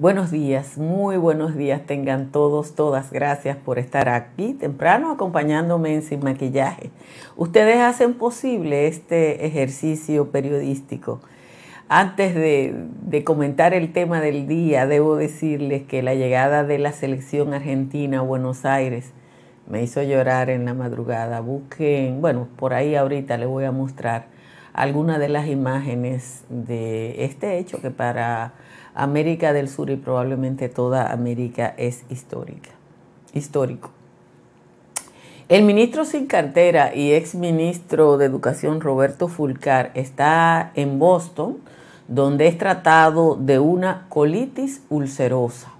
Buenos días, muy buenos días tengan todos, todas. Gracias por estar aquí temprano acompañándome en Sin Maquillaje. Ustedes hacen posible este ejercicio periodístico. Antes de, de comentar el tema del día, debo decirles que la llegada de la selección argentina a Buenos Aires me hizo llorar en la madrugada. Busquen, bueno, por ahí ahorita les voy a mostrar algunas de las imágenes de este hecho que para América del Sur y probablemente toda América es histórica, histórico. El ministro sin cartera y ex ministro de Educación Roberto Fulcar está en Boston, donde es tratado de una colitis ulcerosa.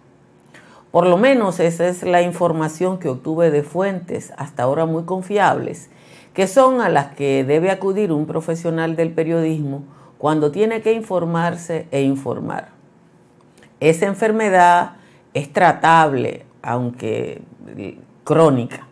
Por lo menos esa es la información que obtuve de fuentes hasta ahora muy confiables, que son a las que debe acudir un profesional del periodismo cuando tiene que informarse e informar. Esa enfermedad es tratable, aunque crónica.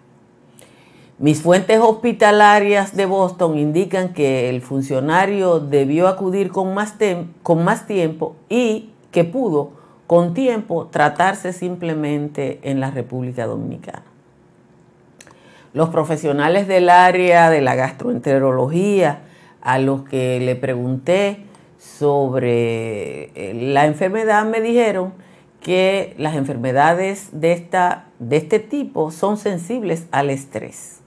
Mis fuentes hospitalarias de Boston indican que el funcionario debió acudir con más, con más tiempo y que pudo con tiempo tratarse simplemente en la República Dominicana. Los profesionales del área de la gastroenterología a los que le pregunté sobre eh, la enfermedad me dijeron que las enfermedades de, esta, de este tipo son sensibles al estrés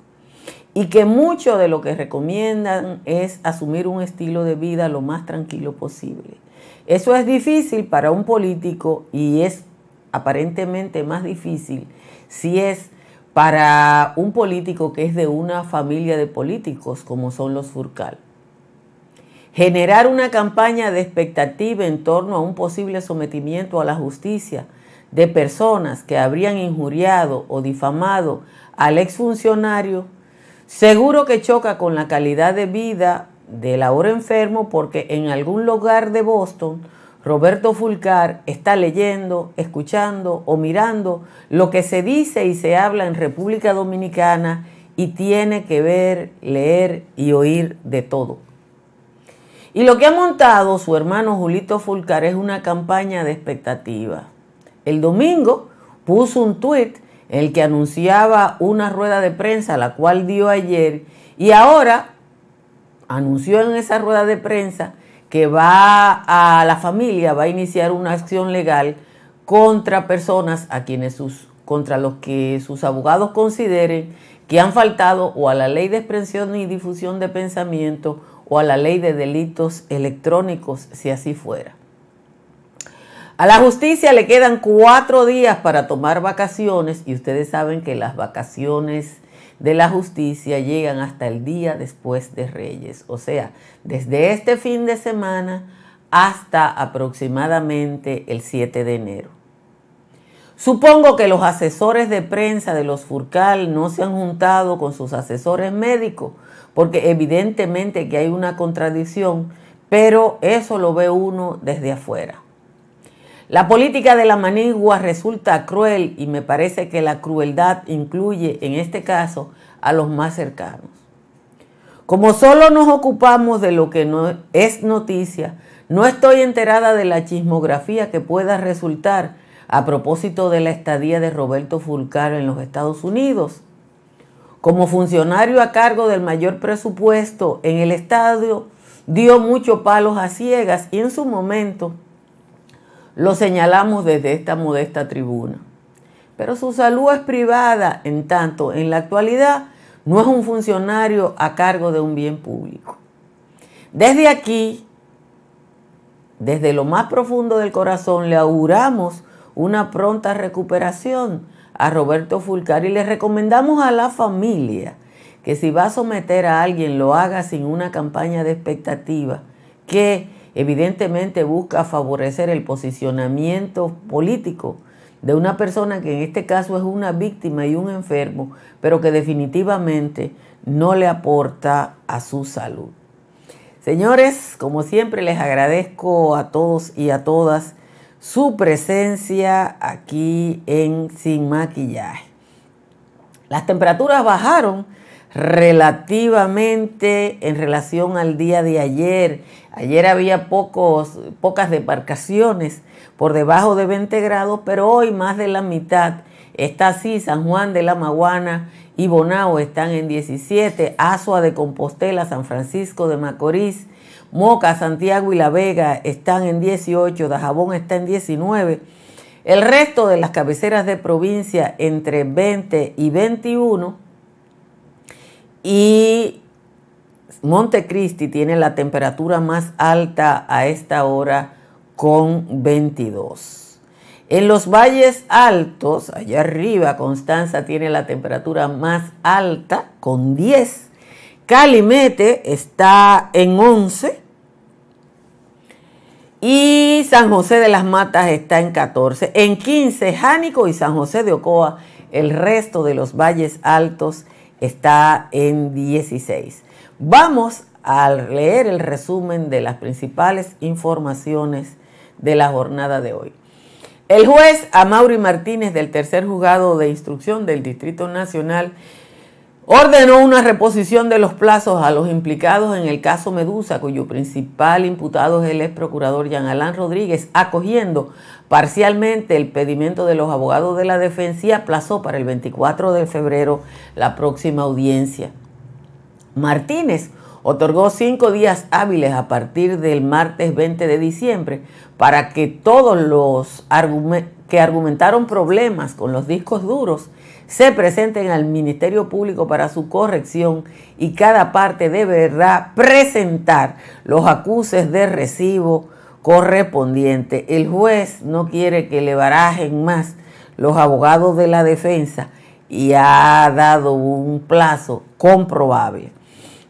y que mucho de lo que recomiendan es asumir un estilo de vida lo más tranquilo posible. Eso es difícil para un político y es aparentemente más difícil si es para un político que es de una familia de políticos como son los Furcal generar una campaña de expectativa en torno a un posible sometimiento a la justicia de personas que habrían injuriado o difamado al exfuncionario, seguro que choca con la calidad de vida del ahora enfermo porque en algún lugar de Boston Roberto Fulcar está leyendo, escuchando o mirando lo que se dice y se habla en República Dominicana y tiene que ver, leer y oír de todo. Y lo que ha montado su hermano Julito Fulcar es una campaña de expectativa. El domingo puso un tuit en el que anunciaba una rueda de prensa, la cual dio ayer, y ahora anunció en esa rueda de prensa que va a la familia, va a iniciar una acción legal contra personas a quienes sus, contra los que sus abogados consideren que han faltado o a la ley de expresión y difusión de pensamiento o a la ley de delitos electrónicos, si así fuera. A la justicia le quedan cuatro días para tomar vacaciones y ustedes saben que las vacaciones de la justicia llegan hasta el día después de Reyes, o sea, desde este fin de semana hasta aproximadamente el 7 de enero. Supongo que los asesores de prensa de los Furcal no se han juntado con sus asesores médicos porque evidentemente que hay una contradicción, pero eso lo ve uno desde afuera. La política de la manigua resulta cruel y me parece que la crueldad incluye en este caso a los más cercanos. Como solo nos ocupamos de lo que no es noticia, no estoy enterada de la chismografía que pueda resultar a propósito de la estadía de Roberto Fulcar en los Estados Unidos como funcionario a cargo del mayor presupuesto en el estadio, dio muchos palos a ciegas y en su momento lo señalamos desde esta modesta tribuna. Pero su salud es privada, en tanto en la actualidad no es un funcionario a cargo de un bien público. Desde aquí, desde lo más profundo del corazón, le auguramos una pronta recuperación a Roberto Fulcar y le recomendamos a la familia que si va a someter a alguien lo haga sin una campaña de expectativa que evidentemente busca favorecer el posicionamiento político de una persona que en este caso es una víctima y un enfermo, pero que definitivamente no le aporta a su salud. Señores, como siempre les agradezco a todos y a todas su presencia aquí en Sin Maquillaje. Las temperaturas bajaron relativamente en relación al día de ayer. Ayer había pocos, pocas demarcaciones por debajo de 20 grados, pero hoy más de la mitad está así. San Juan de la Maguana y Bonao están en 17, Asua de Compostela, San Francisco de Macorís, Moca, Santiago y La Vega están en 18, Dajabón está en 19. El resto de las cabeceras de provincia entre 20 y 21. Y Montecristi tiene la temperatura más alta a esta hora con 22. En los valles altos, allá arriba, Constanza tiene la temperatura más alta con 10. Calimete está en 11 y San José de las Matas está en 14. En 15, Jánico y San José de Ocoa. El resto de los valles altos está en 16. Vamos a leer el resumen de las principales informaciones de la jornada de hoy. El juez Amaury Martínez del tercer juzgado de instrucción del Distrito Nacional Ordenó una reposición de los plazos a los implicados en el caso Medusa, cuyo principal imputado es el ex procurador Jean Alain Rodríguez, acogiendo parcialmente el pedimento de los abogados de la defensa y aplazó para el 24 de febrero la próxima audiencia. Martínez otorgó cinco días hábiles a partir del martes 20 de diciembre para que todos los que argumentaron problemas con los discos duros se presenten al Ministerio Público para su corrección y cada parte deberá presentar los acuses de recibo correspondiente. El juez no quiere que le barajen más los abogados de la defensa y ha dado un plazo comprobable.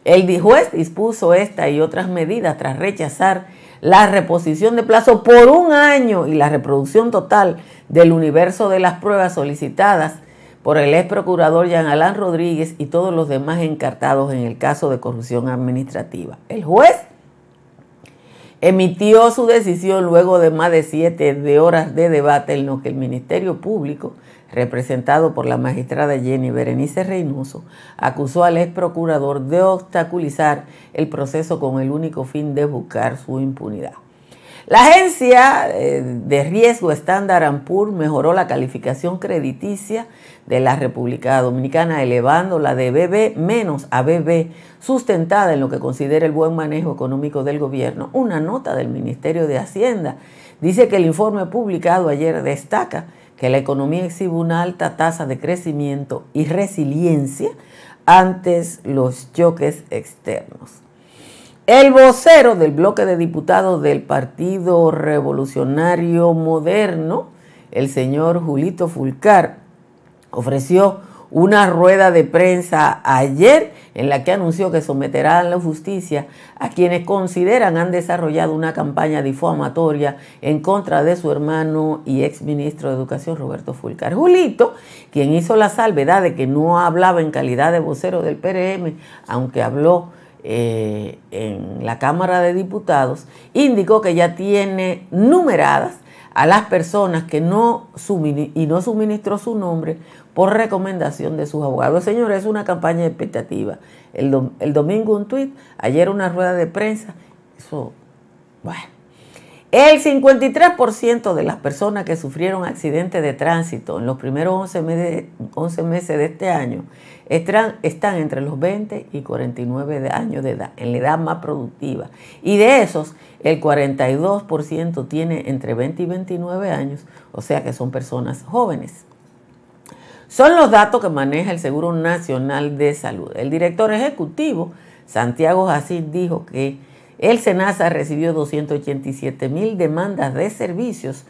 El juez dispuso esta y otras medidas tras rechazar la reposición de plazo por un año y la reproducción total del universo de las pruebas solicitadas por el ex procurador Jean Alain Rodríguez y todos los demás encartados en el caso de corrupción administrativa. El juez emitió su decisión luego de más de siete horas de debate en lo que el Ministerio Público, representado por la magistrada Jenny Berenice Reynoso, acusó al ex procurador de obstaculizar el proceso con el único fin de buscar su impunidad. La agencia eh, de riesgo Standard Poor's mejoró la calificación crediticia de la República Dominicana, elevándola de BB menos a BB, sustentada en lo que considera el buen manejo económico del gobierno. Una nota del Ministerio de Hacienda dice que el informe publicado ayer destaca que la economía exhibe una alta tasa de crecimiento y resiliencia ante los choques externos. El vocero del bloque de diputados del Partido Revolucionario Moderno, el señor Julito Fulcar, ofreció una rueda de prensa ayer en la que anunció que someterá a la justicia a quienes consideran han desarrollado una campaña difamatoria en contra de su hermano y exministro de Educación Roberto Fulcar. Julito, quien hizo la salvedad de que no hablaba en calidad de vocero del PRM, aunque habló eh, en la Cámara de Diputados, indicó que ya tiene numeradas a las personas que no y no suministró su nombre por recomendación de sus abogados. Señores, es una campaña de expectativa. El, el domingo un tuit, ayer una rueda de prensa, eso, bueno. El 53% de las personas que sufrieron accidentes de tránsito en los primeros 11 meses, de este año están, están, entre los 20 y 49 años de edad, en la edad más productiva. Y de esos, el 42% tiene entre 20 y 29 años, o sea que son personas jóvenes. Son los datos que maneja el Seguro Nacional de Salud. El director ejecutivo, Santiago Jacín, dijo que el SENASA recibió 287 mil demandas de servicios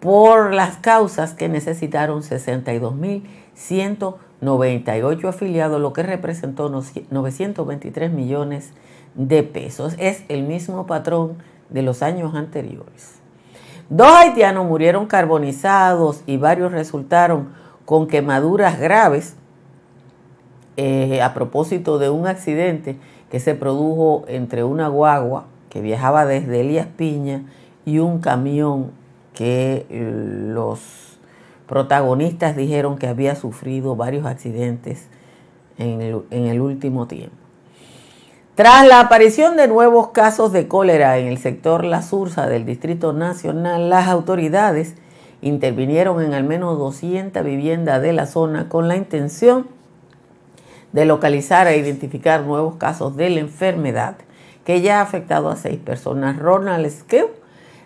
por las causas que necesitaron 62.198 afiliados, lo que representó 923 millones de pesos. Es el mismo patrón de los años anteriores. Dos haitianos murieron carbonizados y varios resultaron con quemaduras graves eh, a propósito de un accidente que se produjo entre una guagua que viajaba desde Elías Piña y un camión que eh, los protagonistas dijeron que había sufrido varios accidentes en el, último tiempo. Tras la aparición de nuevos casos de cólera en el sector La Sursa del Distrito Nacional, las autoridades intervinieron en al menos 200 viviendas de la zona con la intención de localizar e identificar nuevos casos de la enfermedad que ya ha afectado a seis personas. Ronald Skew,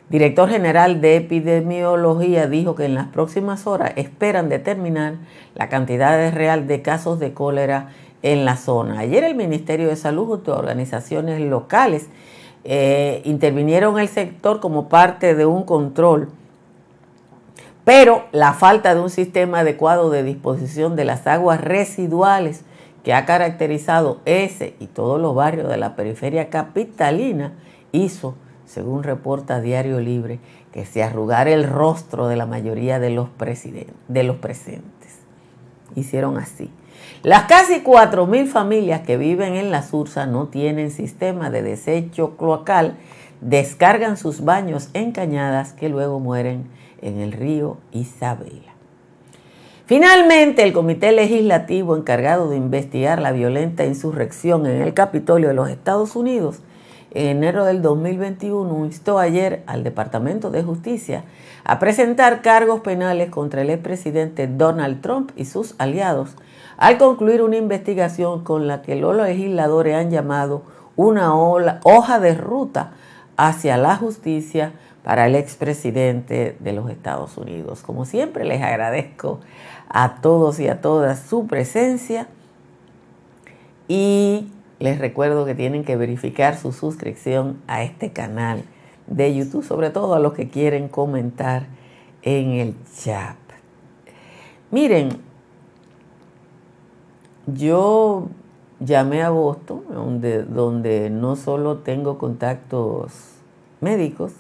director general de epidemiología, dijo que en las próximas horas esperan determinar la cantidad real de casos de cólera en la zona. Ayer el Ministerio de Salud junto a organizaciones locales eh, intervinieron en el sector como parte de un control pero la falta de un sistema adecuado de disposición de las aguas residuales que ha caracterizado ese y todos los barrios de la periferia capitalina hizo, según reporta Diario Libre, que se arrugara el rostro de la mayoría de los, presentes. Hicieron así. Las casi 4.000 familias que viven en la Sursa no tienen sistema de desecho cloacal, descargan sus baños en cañadas que luego mueren en el río Isabela. Finalmente, el Comité Legislativo encargado de investigar la violenta insurrección en el Capitolio de los Estados Unidos en enero del 2021 instó ayer al Departamento de Justicia a presentar cargos penales contra el expresidente Donald Trump y sus aliados al concluir una investigación con la que los legisladores han llamado una hoja de ruta hacia la justicia para el expresidente de los Estados Unidos. Como siempre, les agradezco a todos y a todas su presencia. Y les recuerdo que tienen que verificar su suscripción a este canal de YouTube, sobre todo a los que quieren comentar en el chat. Miren, yo llamé a Boston, donde, donde no solo tengo contactos médicos,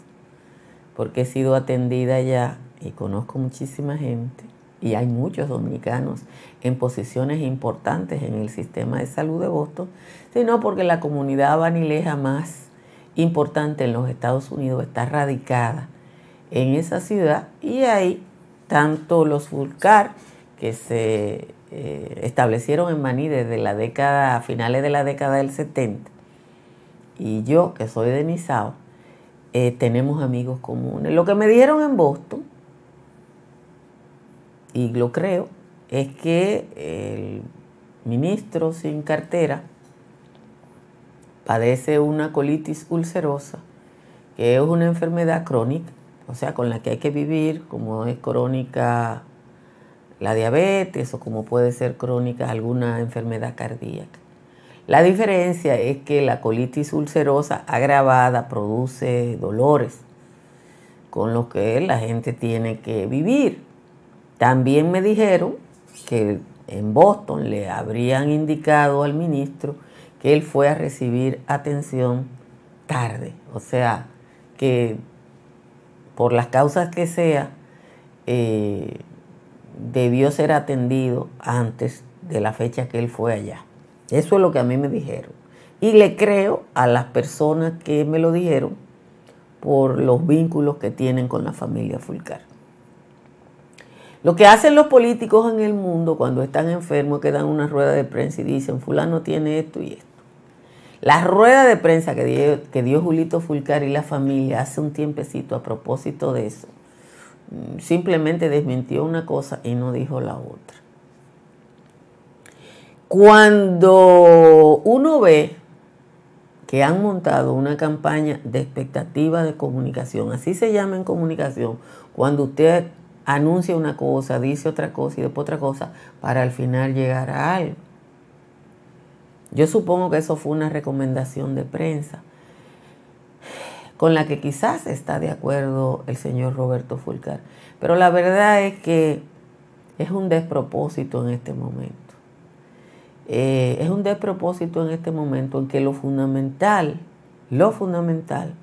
porque he sido atendida ya y conozco muchísima gente, y hay muchos dominicanos en posiciones importantes en el sistema de salud de Boston, sino porque la comunidad vanileja más importante en los Estados Unidos está radicada en esa ciudad y hay tanto los Fulcar que se eh, establecieron en Maní desde la década, a finales de la década del 70, y yo que soy de Nizao, eh, tenemos amigos comunes. Lo que me dieron en Boston y lo creo, es que el ministro sin cartera padece una colitis ulcerosa, que es una enfermedad crónica, o sea, con la que hay que vivir, como es crónica la diabetes o como puede ser crónica alguna enfermedad cardíaca. La diferencia es que la colitis ulcerosa agravada produce dolores con los que la gente tiene que vivir. También me dijeron que en Boston le habrían indicado al ministro que él fue a recibir atención tarde, o sea, que por las causas que sea, eh, debió ser atendido antes de la fecha que él fue allá. Eso es lo que a mí me dijeron. Y le creo a las personas que me lo dijeron por los vínculos que tienen con la familia Fulcar. Lo que hacen los políticos en el mundo cuando están enfermos que dan una rueda de prensa y dicen, fulano tiene esto y esto. La rueda de prensa que dio, que dio Julito Fulcar y la familia hace un tiempecito a propósito de eso, mm, simplemente desmintió una cosa y no dijo la otra. Cuando uno ve que han montado una campaña de expectativa de comunicación, así se llama en comunicación, cuando usted anuncia una cosa, dice otra cosa y después otra cosa, para al final llegar a algo. Yo supongo que eso fue una recomendación de prensa, con la que quizás está de acuerdo el señor Roberto Fulcar. Pero la verdad es que es un despropósito en este momento. Eh, es un despropósito en este momento en que lo fundamental, lo fundamental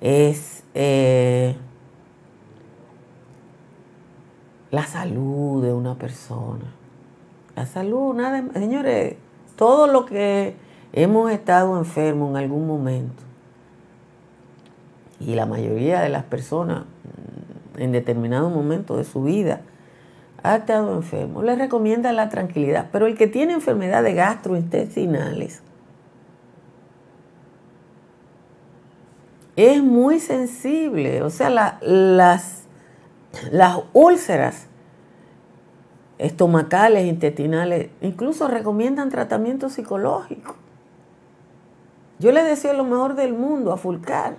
es... Eh, la salud de una persona. La salud, nada, señores, todo lo que hemos estado enfermos en algún momento, y la mayoría de las personas mm, en determinado momento de su vida ha estado enfermo, les recomienda la tranquilidad. Pero el que tiene enfermedades gastrointestinales es muy sensible, o sea, las las úlceras estomacales, intestinales, incluso recomiendan tratamiento psicológico. Yo le deseo lo mejor del mundo a Fulcar.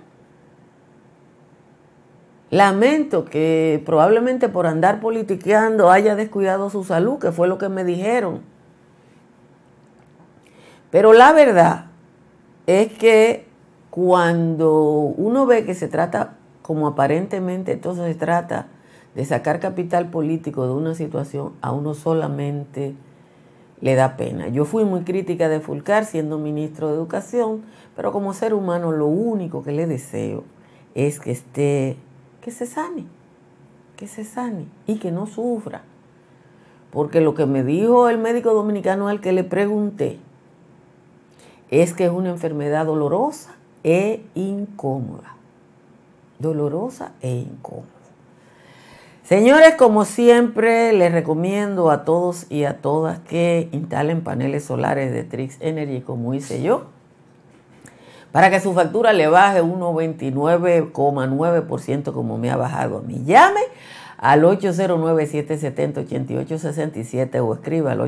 Lamento que probablemente por andar politiqueando haya descuidado su salud, que fue lo que me dijeron. Pero la verdad es que cuando uno ve que se trata como aparentemente todo se trata de sacar capital político de una situación a uno solamente le da pena. Yo fui muy crítica de Fulcar siendo ministro de Educación, pero como ser humano lo único que le deseo es que esté, que se sane, que se sane y que no sufra. Porque lo que me dijo el médico dominicano al que le pregunté es que es una enfermedad dolorosa e incómoda. Dolorosa e incómoda. Señores, como siempre, les recomiendo a todos y a todas que instalen paneles solares de Trix Energy, como hice yo, para que su factura le baje un 1,29,9% como me ha bajado a mí. Llame al 809-770-8867 o escriba al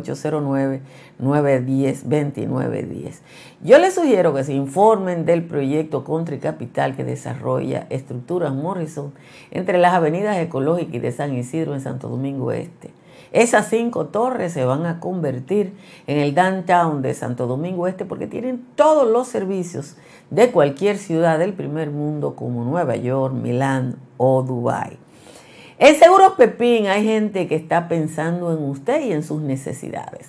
809-910-2910. Yo les sugiero que se informen del proyecto Country Capital que desarrolla estructuras Morrison entre las avenidas Ecológica y de San Isidro en Santo Domingo Este. Esas cinco torres se van a convertir en el downtown de Santo Domingo Este porque tienen todos los servicios de cualquier ciudad del primer mundo como Nueva York, Milán o Dubái. En Seguros Pepín hay gente que está pensando en usted y en sus necesidades.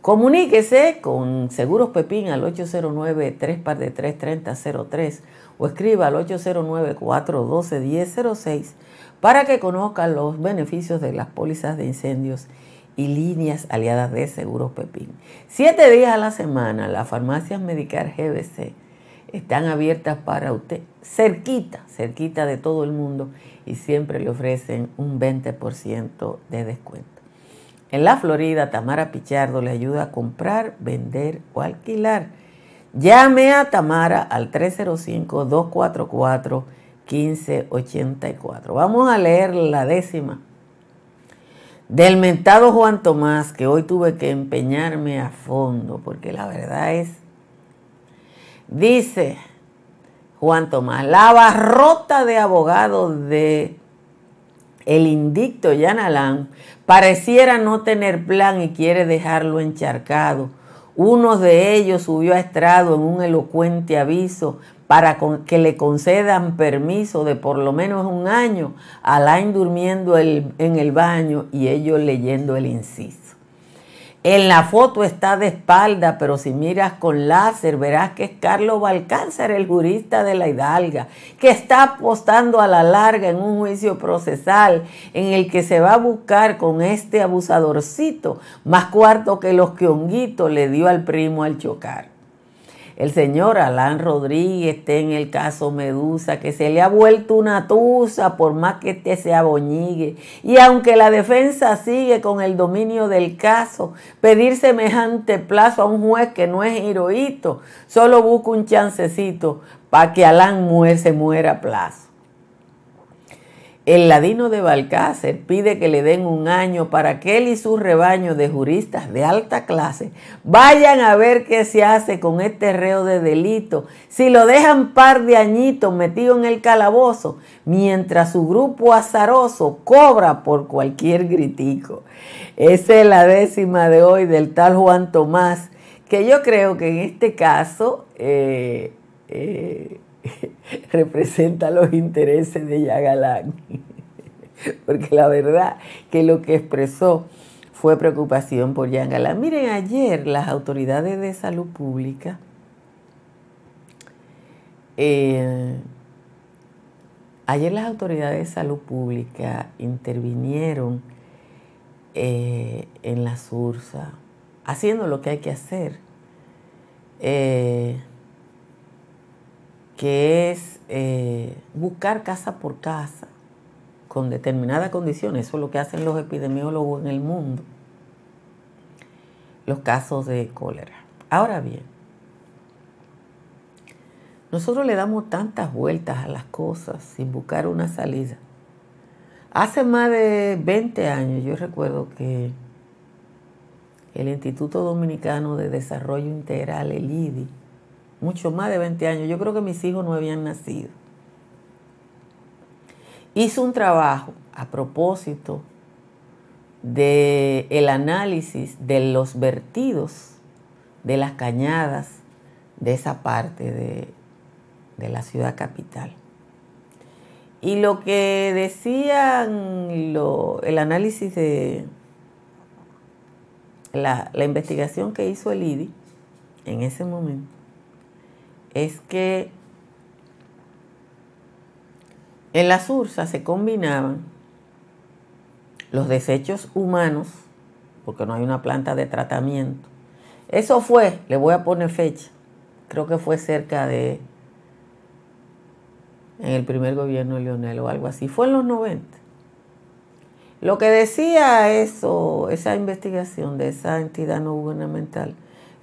Comuníquese con Seguros Pepín al 809 333 3003 o escriba al 809-412-1006 para que conozca los beneficios de las pólizas de incendios y líneas aliadas de Seguros Pepín. Siete días a la semana, la farmacias medical GBC están abiertas para usted, cerquita, cerquita de todo el mundo y siempre le ofrecen un 20% de descuento. En la Florida, Tamara Pichardo le ayuda a comprar, vender o alquilar. Llame a Tamara al 305-244-1584. Vamos a leer la décima. Del mentado Juan Tomás, que hoy tuve que empeñarme a fondo, porque la verdad es Dice Juan Tomás, la barrota de abogados de el indicto Alán pareciera no tener plan y quiere dejarlo encharcado. Uno de ellos subió a estrado en un elocuente aviso para que le concedan permiso de por lo menos un año, Alain durmiendo en el baño y ellos leyendo el inciso. En la foto está de espalda, pero si miras con láser verás que es Carlos Balcáncer, el jurista de la Hidalga, que está apostando a la larga en un juicio procesal en el que se va a buscar con este abusadorcito más cuarto que los que Honguito le dio al primo al chocar el señor Alán Rodríguez esté en el caso Medusa, que se le ha vuelto una tusa por más que este sea boñigue. Y aunque la defensa sigue con el dominio del caso, pedir semejante plazo a un juez que no es heroíto, solo busca un chancecito para que Alán se muera a plazo. El ladino de Balcácer pide que le den un año para que él y su rebaño de juristas de alta clase vayan a ver qué se hace con este reo de delito, si lo dejan par de añitos metido en el calabozo, mientras su grupo azaroso cobra por cualquier gritico. Esa es la décima de hoy del tal Juan Tomás, que yo creo que en este caso... Eh, eh, representa los intereses de Yagalán. Porque la verdad que lo que expresó fue preocupación por Yagalán. Miren, ayer las autoridades de salud pública eh, ayer las autoridades de salud pública intervinieron eh, en la SURSA, haciendo lo que hay que hacer. Eh, que es eh, buscar casa por casa con determinadas condiciones. Eso es lo que hacen los epidemiólogos en el mundo. Los casos de cólera. Ahora bien, nosotros le damos tantas vueltas a las cosas sin buscar una salida. Hace más de 20 años yo recuerdo que el Instituto Dominicano de Desarrollo Integral, el IDI, mucho más de 20 años. Yo creo que mis hijos no habían nacido. Hizo un trabajo a propósito del el análisis de los vertidos de las cañadas de esa parte de, la ciudad capital. Y lo que decían el análisis de la, la investigación que hizo el IDI en ese momento es que en las ursas se combinaban los desechos humanos, porque no hay una planta de tratamiento. Eso fue, le voy a poner fecha, creo que fue cerca de, en el primer gobierno de Leonel o algo así, fue en los 90. Lo que decía eso, esa investigación de esa entidad no gubernamental,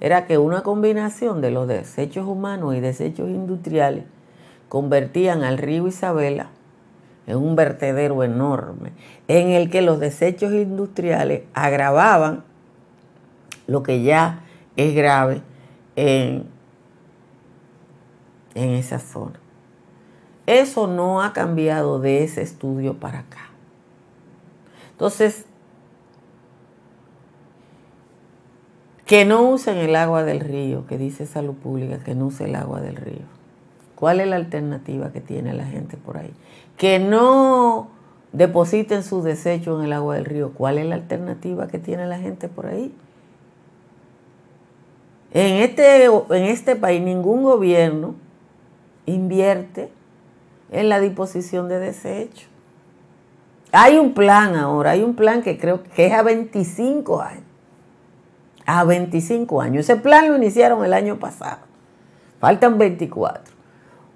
era que una combinación de los desechos humanos y desechos industriales convertían al río Isabela en un vertedero enorme, en el que los desechos industriales agravaban lo que ya es grave en, esa zona. Eso no ha cambiado de ese estudio para acá. Entonces, Que no usen el agua del río, que dice Salud Pública, que no use el agua del río. ¿Cuál es la alternativa que tiene la gente por ahí? Que no depositen sus desechos en el agua del río. ¿Cuál es la alternativa que tiene la gente por ahí? En este, en este país ningún gobierno invierte en la disposición de desechos. Hay un plan ahora, hay un plan que creo que es a 25 años a 25 años. Ese plan lo iniciaron el año pasado. Faltan 24.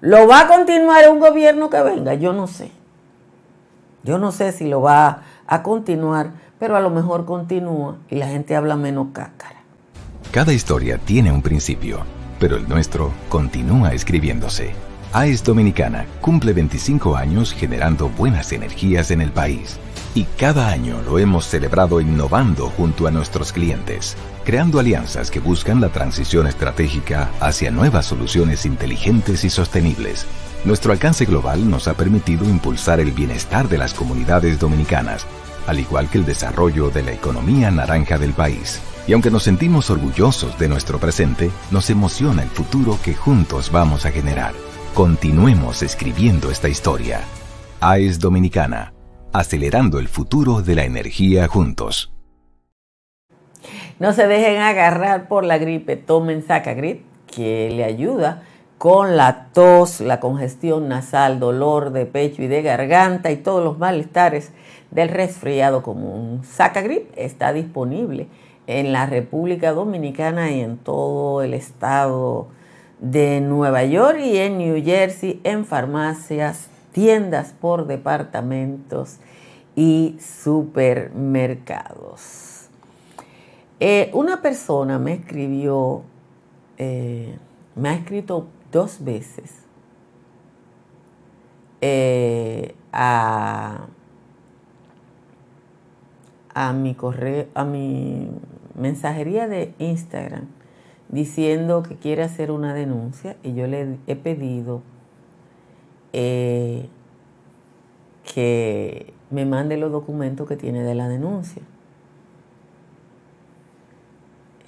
¿Lo va a continuar un gobierno que venga? Yo no sé. Yo no sé si lo va a continuar, pero a lo mejor continúa y la gente habla menos cácara. Cada historia tiene un principio, pero el nuestro continúa escribiéndose. AES Dominicana cumple 25 años generando buenas energías en el país y cada año lo hemos celebrado innovando junto a nuestros clientes creando alianzas que buscan la transición estratégica hacia nuevas soluciones inteligentes y sostenibles. Nuestro alcance global nos ha permitido impulsar el bienestar de las comunidades dominicanas, al igual que el desarrollo de la economía naranja del país. Y aunque nos sentimos orgullosos de nuestro presente, nos emociona el futuro que juntos vamos a generar. Continuemos escribiendo esta historia. AES Dominicana, acelerando el futuro de la energía juntos. No se dejen agarrar por la gripe, tomen Sacagrit, que le ayuda con la tos, la congestión nasal, dolor de pecho y de garganta y todos los malestares del resfriado común. Sacagrip está disponible en la República Dominicana y en todo el estado de Nueva York y en New Jersey, en farmacias, tiendas por departamentos y supermercados. Eh, una persona me escribió, eh, me ha escrito dos veces eh, a, a mi correo, a mi mensajería de Instagram diciendo que quiere hacer una denuncia y yo le he pedido que me mande los documentos que tiene de la denuncia.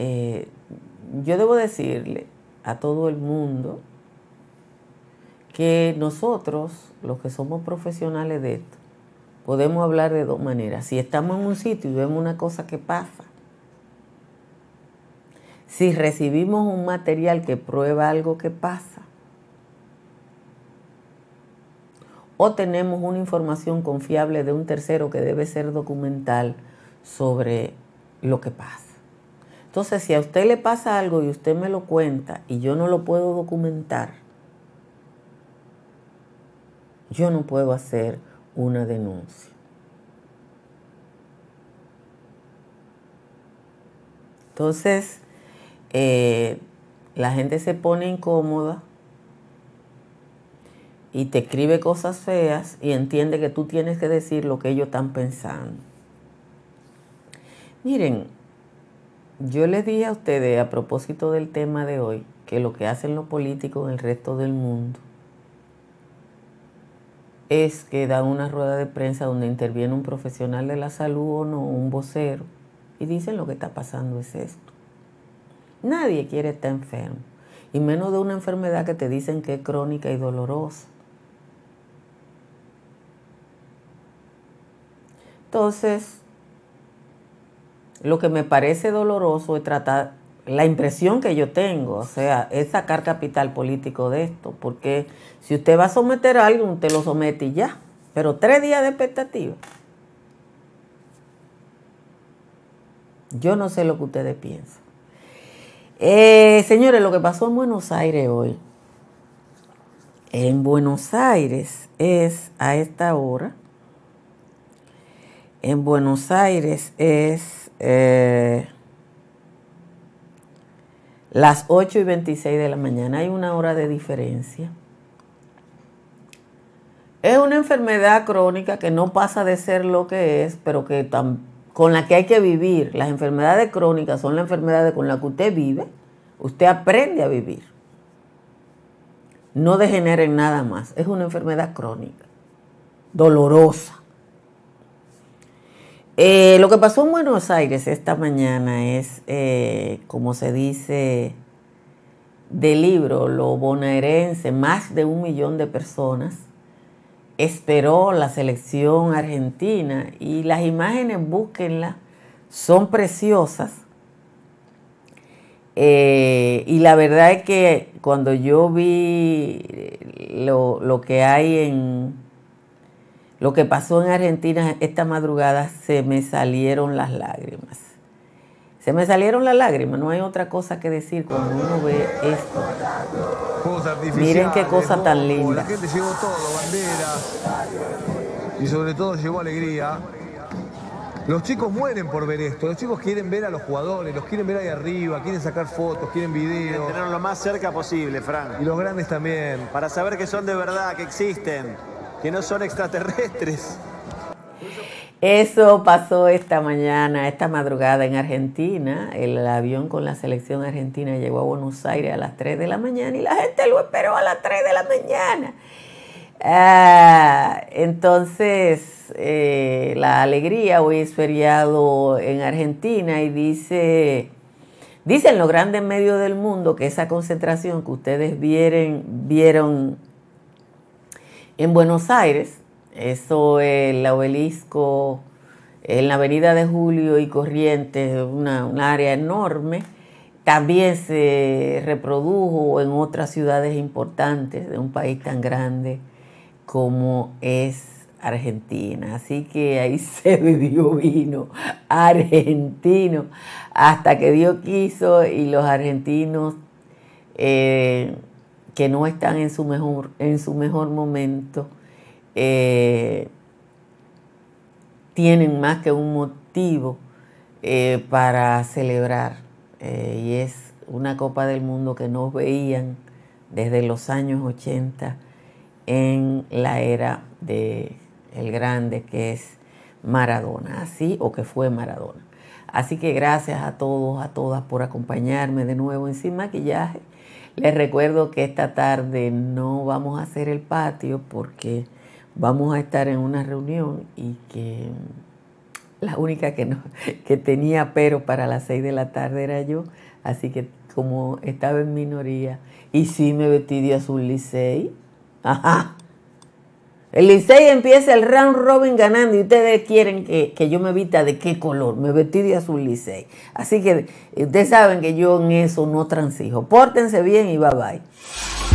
Eh, yo debo decirle a todo el mundo que nosotros, los que somos profesionales de esto, podemos hablar de dos maneras. Si estamos en un sitio y vemos una cosa que pasa, si recibimos un material que prueba algo que pasa, o tenemos una información confiable de un tercero que debe ser documental sobre lo que pasa. Entonces, si a usted le pasa algo y usted me lo cuenta y yo no lo puedo documentar, yo no puedo hacer una denuncia. Entonces, eh, la gente se pone incómoda y te escribe cosas feas y entiende que tú tienes que decir lo que ellos están pensando. Miren, yo les dije a ustedes a propósito del tema de hoy que lo que hacen los políticos en el resto del mundo es que dan una rueda de prensa donde interviene un profesional de la salud o no, un vocero, y dicen lo que está pasando es esto. Nadie quiere estar enfermo, y menos de una enfermedad que te dicen que es crónica y dolorosa. Entonces, lo que me parece doloroso es tratar, la impresión que yo tengo, o sea, es sacar capital político de esto, porque si usted va a someter a alguien, usted lo somete y ya, pero tres días de expectativa. Yo no sé lo que ustedes piensan. Eh, señores, lo que pasó en Buenos Aires hoy. En Buenos Aires es a esta hora. En Buenos Aires es eh, las 8 y 26 de la mañana. Hay una hora de diferencia. Es una enfermedad crónica que no pasa de ser lo que es, pero que con la que hay que vivir. Las enfermedades crónicas son las enfermedades con las que usted vive. Usted aprende a vivir. No degeneren nada más. Es una enfermedad crónica, dolorosa. Eh, lo que pasó en Buenos Aires esta mañana es, eh, como se dice del libro, lo bonaerense, más de un millón de personas esperó la selección argentina y las imágenes, búsquenlas, son preciosas. Eh, y la verdad es que cuando yo vi lo, lo que hay en, lo que pasó en Argentina esta madrugada se me salieron las lágrimas. Se me salieron las lágrimas, no hay otra cosa que decir cuando uno ve esto. Miren qué cosa tan linda. La gente llevó todo, banderas y sobre todo llevó alegría. Los chicos mueren por ver esto, los chicos quieren ver a los jugadores, los quieren ver ahí arriba, quieren sacar fotos, quieren videos. Quieren tenerlo lo más cerca posible, Frank. Y los grandes también. Para saber que son de verdad, que existen que no son extraterrestres. Eso pasó esta mañana, esta madrugada en Argentina. El avión con la selección argentina llegó a Buenos Aires a las 3 de la mañana y la gente lo esperó a las 3 de la mañana. Ah, entonces, eh, la alegría, hoy es feriado en Argentina y dice, dicen los grandes medios del mundo que esa concentración que ustedes vieron, vieron en Buenos Aires, eso el obelisco en la avenida de Julio y Corrientes, una, área enorme, también se reprodujo en otras ciudades importantes de un país tan grande como es Argentina. Así que ahí se bebió vino argentino hasta que Dios quiso y los argentinos eh, que no están en su mejor, en su mejor momento, eh, tienen más que un motivo eh, para celebrar. Eh, y es una Copa del Mundo que no veían desde los años 80 en la era de el grande que es Maradona, así o que fue Maradona. Así que gracias a todos, a todas por acompañarme de nuevo en Sin Maquillaje les recuerdo que esta tarde no vamos a hacer el patio porque vamos a estar en una reunión y que la única que, no, que tenía pero para las seis de la tarde era yo, así que como estaba en minoría y sí me vestí de azul licey, ajá, el Licey empieza el round robin ganando y ustedes quieren que, yo me vista de qué color. Me vestí de azul Licey. Así que eh, ustedes saben que yo en eso no transijo. Pórtense bien y bye bye.